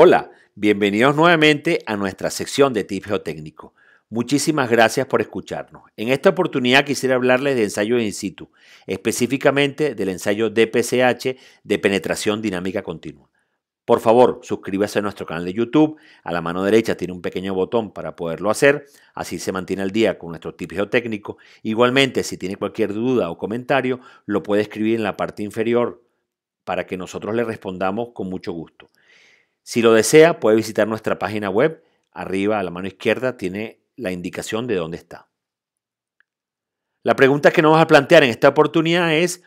Hola, bienvenidos nuevamente a nuestra sección de tips geotécnico. Muchísimas gracias por escucharnos. En esta oportunidad quisiera hablarles de ensayo in situ, específicamente del ensayo DPCH de penetración dinámica continua. Por favor, suscríbase a nuestro canal de YouTube. A la mano derecha tiene un pequeño botón para poderlo hacer. Así se mantiene al día con nuestro tip geotécnico. Igualmente, si tiene cualquier duda o comentario, lo puede escribir en la parte inferior para que nosotros le respondamos con mucho gusto. Si lo desea, puede visitar nuestra página web. Arriba a la mano izquierda tiene la indicación de dónde está. La pregunta que nos vamos a plantear en esta oportunidad es,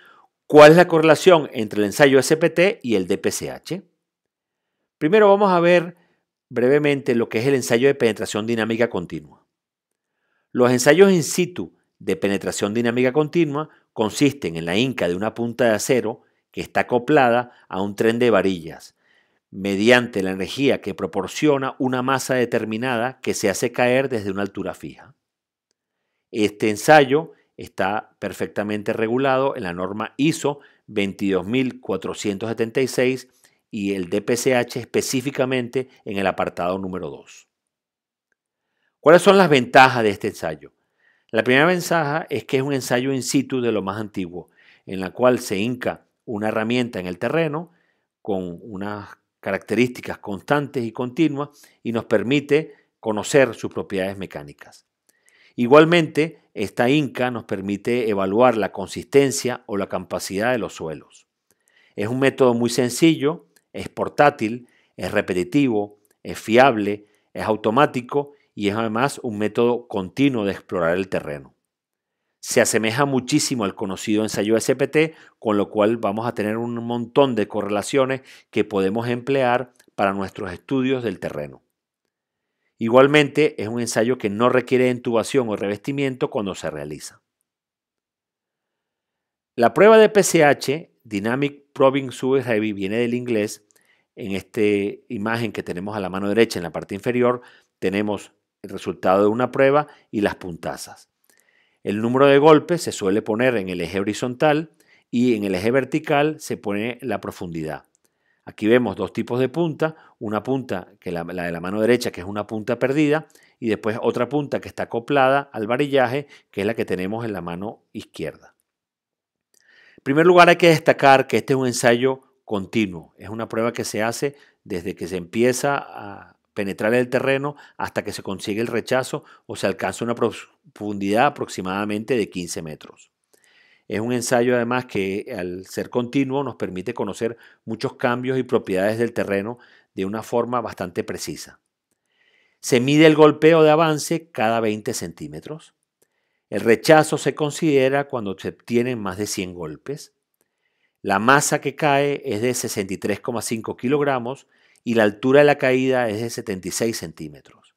¿cuál es la correlación entre el ensayo SPT y el DPCH? Primero vamos a ver brevemente lo que es el ensayo de penetración dinámica continua. Los ensayos in situ de penetración dinámica continua consisten en la inca de una punta de acero que está acoplada a un tren de varillas, mediante la energía que proporciona una masa determinada que se hace caer desde una altura fija. Este ensayo está perfectamente regulado en la norma ISO 22476 y el DPCH específicamente en el apartado número 2. ¿Cuáles son las ventajas de este ensayo? La primera ventaja es que es un ensayo in situ de lo más antiguo, en la cual se hinca una herramienta en el terreno con unas características constantes y continuas y nos permite conocer sus propiedades mecánicas. Igualmente, esta Inca nos permite evaluar la consistencia o la capacidad de los suelos. Es un método muy sencillo, es portátil, es repetitivo, es fiable, es automático y es además un método continuo de explorar el terreno se asemeja muchísimo al conocido ensayo SPT, con lo cual vamos a tener un montón de correlaciones que podemos emplear para nuestros estudios del terreno. Igualmente, es un ensayo que no requiere entubación o revestimiento cuando se realiza. La prueba de PCH, Dynamic Probing sub Heavy, viene del inglés. En esta imagen que tenemos a la mano derecha en la parte inferior, tenemos el resultado de una prueba y las puntazas. El número de golpes se suele poner en el eje horizontal y en el eje vertical se pone la profundidad. Aquí vemos dos tipos de punta, una punta que la, la de la mano derecha que es una punta perdida y después otra punta que está acoplada al varillaje que es la que tenemos en la mano izquierda. En primer lugar hay que destacar que este es un ensayo continuo, es una prueba que se hace desde que se empieza a, penetrar el terreno hasta que se consigue el rechazo o se alcanza una profundidad aproximadamente de 15 metros. Es un ensayo además que al ser continuo nos permite conocer muchos cambios y propiedades del terreno de una forma bastante precisa. Se mide el golpeo de avance cada 20 centímetros. El rechazo se considera cuando se obtienen más de 100 golpes. La masa que cae es de 63,5 kilogramos y la altura de la caída es de 76 centímetros.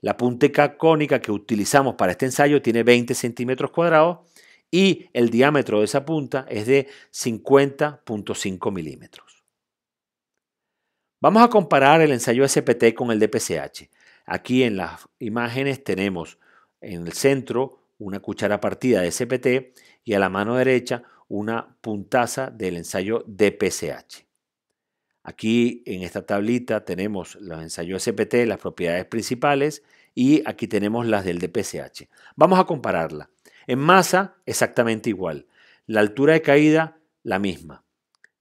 La punta cónica que utilizamos para este ensayo tiene 20 centímetros cuadrados y el diámetro de esa punta es de 50.5 milímetros. Vamos a comparar el ensayo SPT con el de PCH. Aquí en las imágenes tenemos en el centro una cuchara partida de SPT y a la mano derecha una puntaza del ensayo de Aquí en esta tablita tenemos los ensayos SPT, las propiedades principales y aquí tenemos las del DPSH. Vamos a compararla. En masa, exactamente igual. La altura de caída, la misma.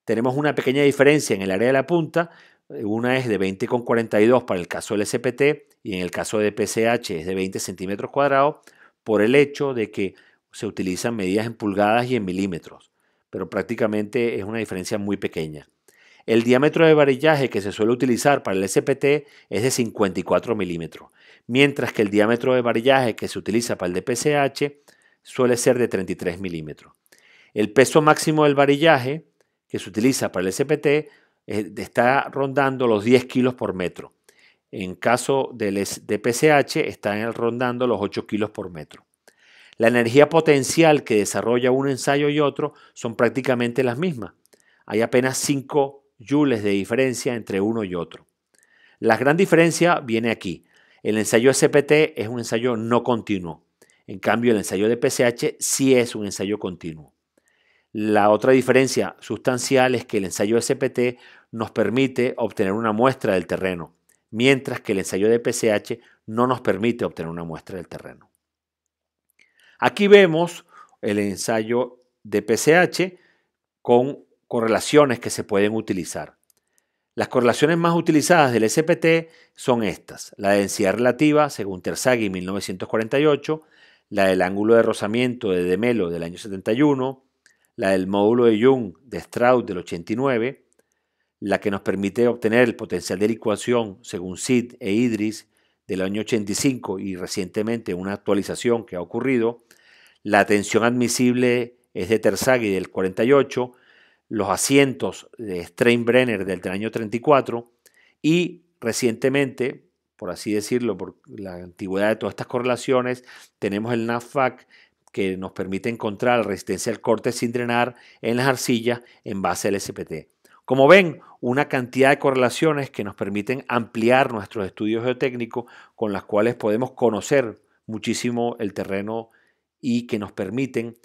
Tenemos una pequeña diferencia en el área de la punta. Eh, una es de 20,42 para el caso del SPT y en el caso de PCH es de 20 centímetros cuadrados por el hecho de que se utilizan medidas en pulgadas y en milímetros, pero prácticamente es una diferencia muy pequeña. El diámetro de varillaje que se suele utilizar para el SPT es de 54 milímetros, mientras que el diámetro de varillaje que se utiliza para el DPCH suele ser de 33 milímetros. El peso máximo del varillaje que se utiliza para el SPT eh, está rondando los 10 kilos por metro. En caso del DPCH está rondando los 8 kilos por metro. La energía potencial que desarrolla un ensayo y otro son prácticamente las mismas. Hay apenas 5 joules de diferencia entre uno y otro. La gran diferencia viene aquí. El ensayo SPT es un ensayo no continuo. En cambio, el ensayo de PCH sí es un ensayo continuo. La otra diferencia sustancial es que el ensayo SPT nos permite obtener una muestra del terreno, mientras que el ensayo de PCH no nos permite obtener una muestra del terreno. Aquí vemos el ensayo de PCH con correlaciones que se pueden utilizar. Las correlaciones más utilizadas del SPT son estas, la densidad relativa según Terzaghi 1948, la del ángulo de rozamiento de Demelo del año 71, la del módulo de Jung de Strauss del 89, la que nos permite obtener el potencial de licuación según Sid e Idris del año 85 y recientemente una actualización que ha ocurrido, la tensión admisible es de Terzaghi del 48, los asientos de Strainbrenner del año 34 y recientemente, por así decirlo, por la antigüedad de todas estas correlaciones, tenemos el NAFAC que nos permite encontrar la resistencia al corte sin drenar en las arcillas en base al SPT. Como ven, una cantidad de correlaciones que nos permiten ampliar nuestros estudios geotécnicos con las cuales podemos conocer muchísimo el terreno y que nos permiten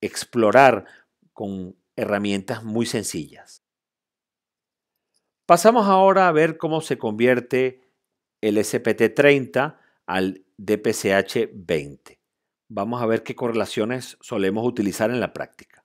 explorar con herramientas muy sencillas. Pasamos ahora a ver cómo se convierte el SPT30 al DPCH20. Vamos a ver qué correlaciones solemos utilizar en la práctica.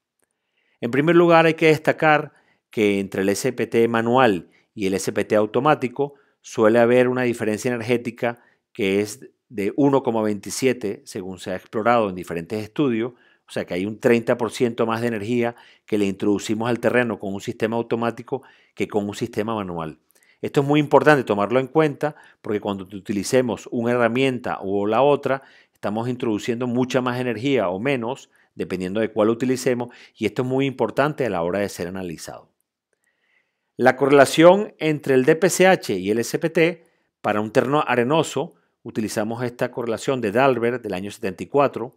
En primer lugar, hay que destacar que entre el SPT manual y el SPT automático suele haber una diferencia energética que es de 1,27 según se ha explorado en diferentes estudios o sea que hay un 30% más de energía que le introducimos al terreno con un sistema automático que con un sistema manual. Esto es muy importante tomarlo en cuenta porque cuando utilicemos una herramienta o la otra, estamos introduciendo mucha más energía o menos, dependiendo de cuál utilicemos, y esto es muy importante a la hora de ser analizado. La correlación entre el DPCH y el SPT para un terreno arenoso, utilizamos esta correlación de Dalbert del año 74,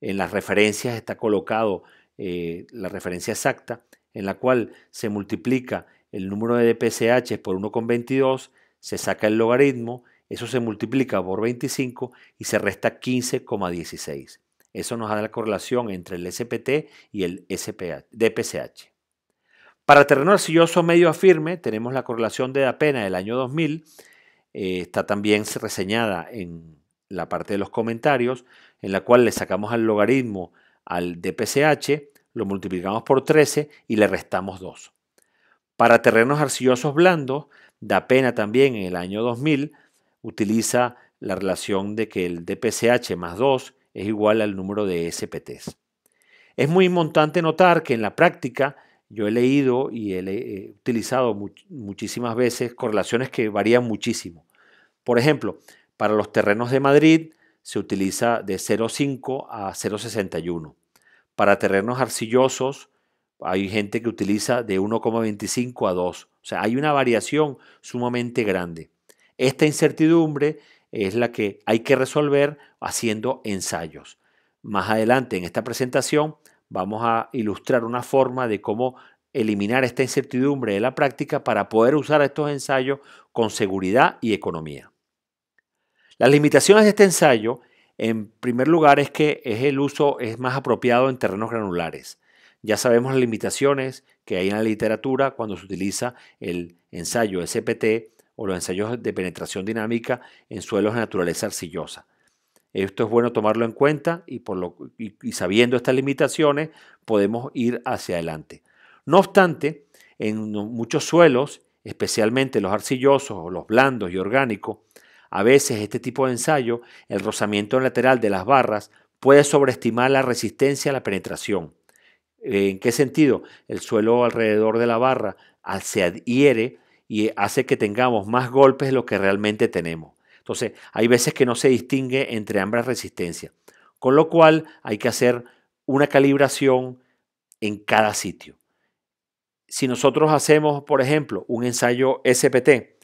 en las referencias está colocado eh, la referencia exacta, en la cual se multiplica el número de DPCH por 1,22, se saca el logaritmo, eso se multiplica por 25 y se resta 15,16. Eso nos da la correlación entre el SPT y el SPH, DPCH. Para terreno arcilloso medio a firme tenemos la correlación de apenas del año 2000, eh, está también reseñada en la parte de los comentarios, en la cual le sacamos al logaritmo al DPCH, lo multiplicamos por 13 y le restamos 2. Para terrenos arcillosos blandos, da pena también en el año 2000, utiliza la relación de que el DPCH más 2 es igual al número de SPTs. Es muy importante notar que en la práctica yo he leído y he utilizado muchísimas veces correlaciones que varían muchísimo. Por ejemplo, para los terrenos de Madrid se utiliza de 0,5 a 0,61. Para terrenos arcillosos hay gente que utiliza de 1,25 a 2. O sea, hay una variación sumamente grande. Esta incertidumbre es la que hay que resolver haciendo ensayos. Más adelante en esta presentación vamos a ilustrar una forma de cómo eliminar esta incertidumbre de la práctica para poder usar estos ensayos con seguridad y economía. Las limitaciones de este ensayo, en primer lugar, es que es el uso es más apropiado en terrenos granulares. Ya sabemos las limitaciones que hay en la literatura cuando se utiliza el ensayo SPT o los ensayos de penetración dinámica en suelos de naturaleza arcillosa. Esto es bueno tomarlo en cuenta y sabiendo estas limitaciones podemos ir hacia adelante. No obstante, en muchos suelos, especialmente los arcillosos o los blandos y orgánicos, a veces este tipo de ensayo, el rozamiento lateral de las barras, puede sobreestimar la resistencia a la penetración. ¿En qué sentido? El suelo alrededor de la barra ah, se adhiere y hace que tengamos más golpes de lo que realmente tenemos. Entonces, hay veces que no se distingue entre ambas resistencias, con lo cual hay que hacer una calibración en cada sitio. Si nosotros hacemos, por ejemplo, un ensayo SPT,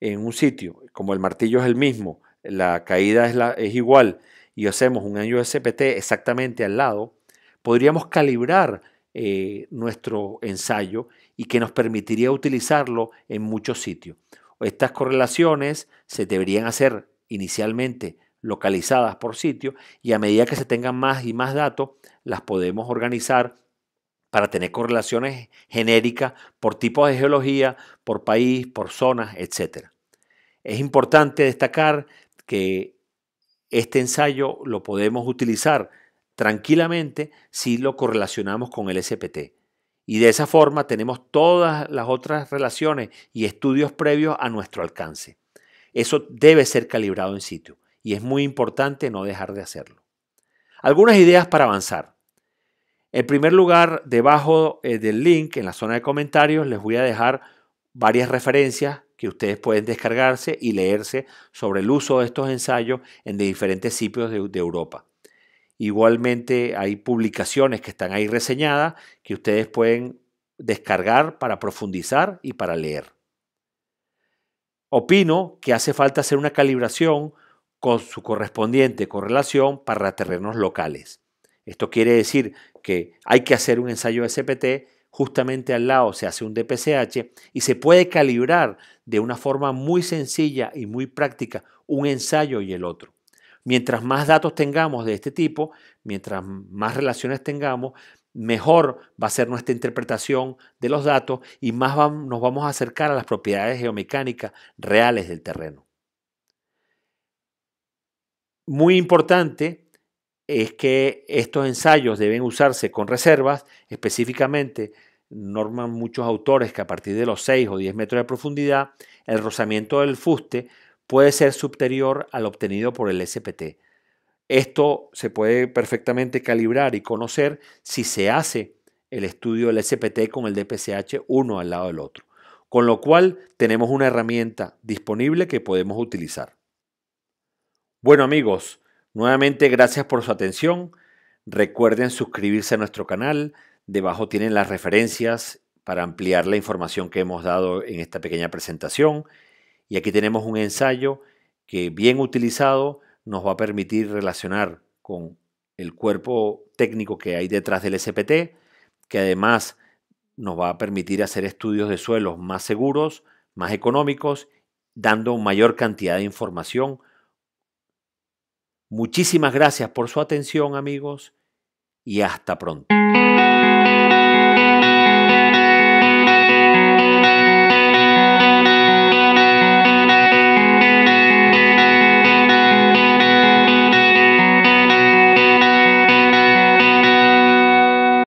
en un sitio, como el martillo es el mismo, la caída es, igual y hacemos un año SPT exactamente al lado, podríamos calibrar eh, nuestro ensayo y que nos permitiría utilizarlo en muchos sitios. Estas correlaciones se deberían hacer inicialmente localizadas por sitio y a medida que se tengan más y más datos, las podemos organizar para tener correlaciones genéricas por tipo de geología, por país, por zonas, etc. Es importante destacar que este ensayo lo podemos utilizar tranquilamente si lo correlacionamos con el SPT. Y de esa forma tenemos todas las otras relaciones y estudios previos a nuestro alcance. Eso debe ser calibrado en sitio y es muy importante no dejar de hacerlo. Algunas ideas para avanzar. En primer lugar, debajo eh, del link, en la zona de comentarios, les voy a dejar varias referencias que ustedes pueden descargarse y leerse sobre el uso de estos ensayos en diferentes sitios de, Europa. Igualmente hay publicaciones que están ahí reseñadas que ustedes pueden descargar para profundizar y para leer. Opino que hace falta hacer una calibración con su correspondiente correlación para terrenos locales. Esto quiere decir que hay que hacer un ensayo de CPT, justamente al lado se hace un DPCH y se puede calibrar de una forma muy sencilla y muy práctica un ensayo y el otro. Mientras más datos tengamos de este tipo, mientras más relaciones tengamos, mejor va a ser nuestra interpretación de los datos y más nos vamos a acercar a las propiedades geomecánicas reales del terreno. Muy importante es que estos ensayos deben usarse con reservas, específicamente norman muchos autores que a partir de los 6 o 10 metros de profundidad, el rozamiento del fuste puede ser superior al obtenido por el SPT. Esto se puede perfectamente calibrar y conocer si se hace el estudio del SPT con el DPCH uno al lado del otro. Con lo cual tenemos una herramienta disponible que podemos utilizar. Bueno amigos, Nuevamente, gracias por su atención. Recuerden suscribirse a nuestro canal. Debajo tienen las referencias para ampliar la información que hemos dado en esta pequeña presentación. Y aquí tenemos un ensayo que bien utilizado nos va a permitir relacionar con el cuerpo técnico que hay detrás del SPT, que además nos va a permitir hacer estudios de suelos más seguros, más económicos, dando mayor cantidad de información Muchísimas gracias por su atención amigos y hasta pronto.